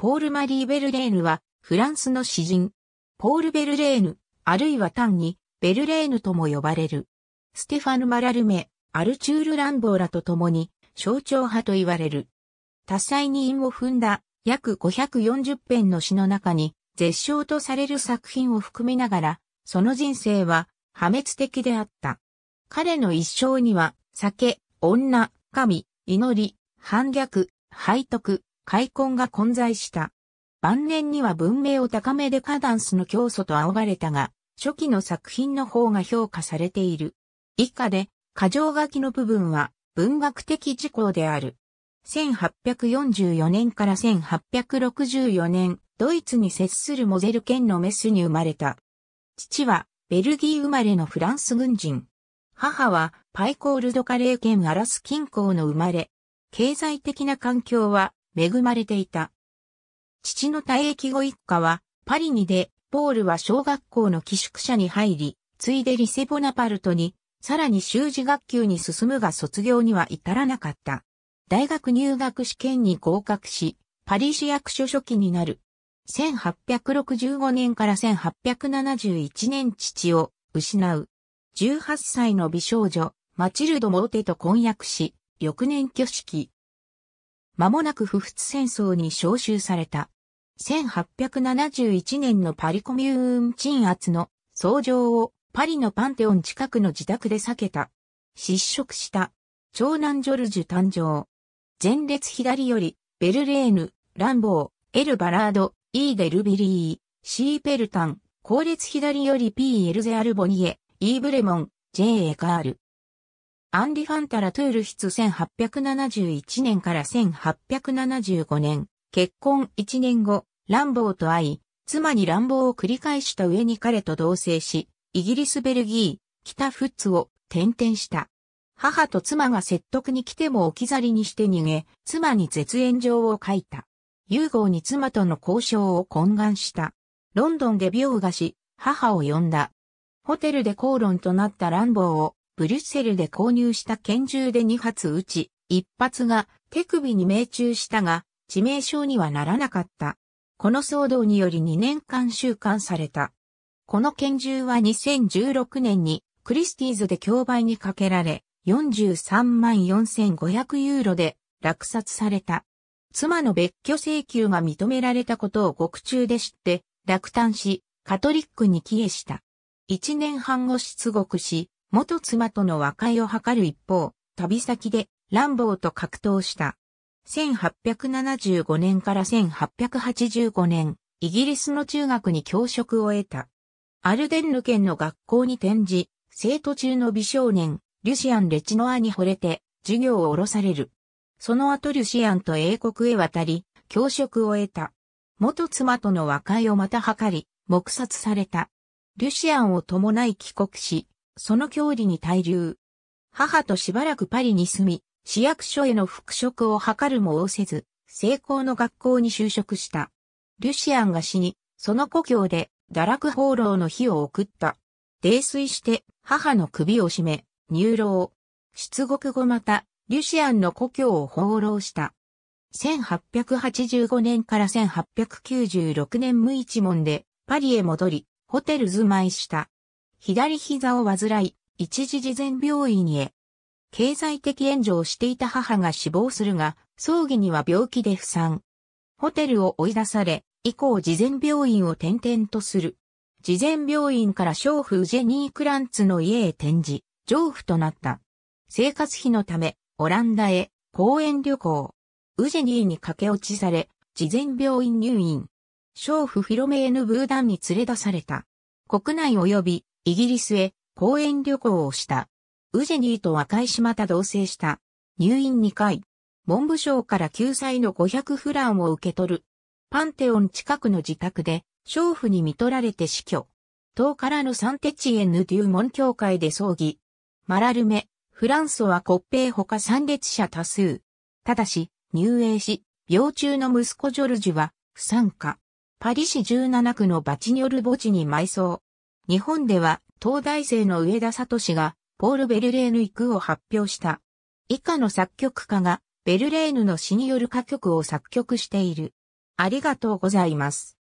ポール・マリー・ベルレーヌは、フランスの詩人。ポール・ベルレーヌ、あるいは単に、ベルレーヌとも呼ばれる。ステファヌ・マラルメ、アルチュール・ランボーラと共に、象徴派と言われる。多彩に韻を踏んだ、約540編の詩の中に、絶唱とされる作品を含みながら、その人生は、破滅的であった。彼の一生には、酒、女、神、祈り、反逆、背徳、開墾が混在した。晩年には文明を高めデカダンスの教祖と仰がれたが、初期の作品の方が評価されている。以下で、過剰書きの部分は文学的事項である。1844年から1864年、ドイツに接するモゼル県のメスに生まれた。父は、ベルギー生まれのフランス軍人。母は、パイコールドカレー県アラス近郊の生まれ。経済的な環境は、恵まれていた。父の退役後一家は、パリにで、ポールは小学校の寄宿舎に入り、ついでリセボナパルトに、さらに修士学級に進むが卒業には至らなかった。大学入学試験に合格し、パリ市役所初期になる。1865年から1871年父を失う。18歳の美少女、マチルド・モーテと婚約し、翌年挙式。間もなく不仏戦争に召集された。1871年のパリコミューン鎮圧の創上をパリのパンテオン近くの自宅で避けた。失職した。長男ジョルジュ誕生。前列左より、ベルレーヌ、ランボー、エルバラード、イーデルビリー、シーペルタン、後列左よりー・エルゼアルボニエ、イーブレモン、J エカール。アンリ・ファンタラ・トゥール室1871年から1875年、結婚1年後、乱暴と会い、妻に乱暴を繰り返した上に彼と同棲し、イギリス・ベルギー、北フッツを転々した。母と妻が説得に来ても置き去りにして逃げ、妻に絶縁状を書いた。融合に妻との交渉を懇願した。ロンドンで病がし、母を呼んだ。ホテルで口論となった乱暴を、ブリュッセルで購入した拳銃で2発撃ち、1発が手首に命中したが、致命傷にはならなかった。この騒動により2年間収監された。この拳銃は2016年にクリスティーズで競売にかけられ、43万4500ユーロで落札された。妻の別居請求が認められたことを獄中で知って落胆し、カトリックに帰依した。1年半後出獄し、元妻との和解を図る一方、旅先で乱暴と格闘した。1875年から1885年、イギリスの中学に教職を得た。アルデンヌ県の学校に転じ、生徒中の美少年、リュシアン・レチノアに惚れて、授業を降ろされる。その後リュシアンと英国へ渡り、教職を得た。元妻との和解をまた図り、黙殺された。リュシアンを伴い帰国し、その郷里に滞留。母としばらくパリに住み、市役所への復職を図るも応せず、成功の学校に就職した。ルシアンが死に、その故郷で堕落放浪の日を送った。泥酔して母の首を絞め、入牢。出国後また、リュシアンの故郷を放浪した。1885年から1896年無一文でパリへ戻り、ホテル住まいした。左膝を患い、一時事前病院へ。経済的援助をしていた母が死亡するが、葬儀には病気で不散。ホテルを追い出され、以降事前病院を転々とする。事前病院から娼婦ジェニー・クランツの家へ転じ、丈夫となった。生活費のため、オランダへ、公園旅行。ウジェニーに駆け落ちされ、事前病院入院。娼婦フィロメーヌ・ブーダンに連れ出された。国内及びイギリスへ公演旅行をした。ウジェニーと解い島田同棲した。入院2回。文部省から救済の500フランを受け取る。パンテオン近くの自宅で、娼婦に見取られて死去。党からのサンテチエヌデューモン教会で葬儀。マラルメ、フランソは国兵他参列者多数。ただし、入営し、病中の息子ジョルジュは、不参加。パリ市17区のバチニョル墓地に埋葬。日本では東大生の上田聡がポール・ベルレーヌ育を発表した。以下の作曲家がベルレーヌの詩による歌曲を作曲している。ありがとうございます。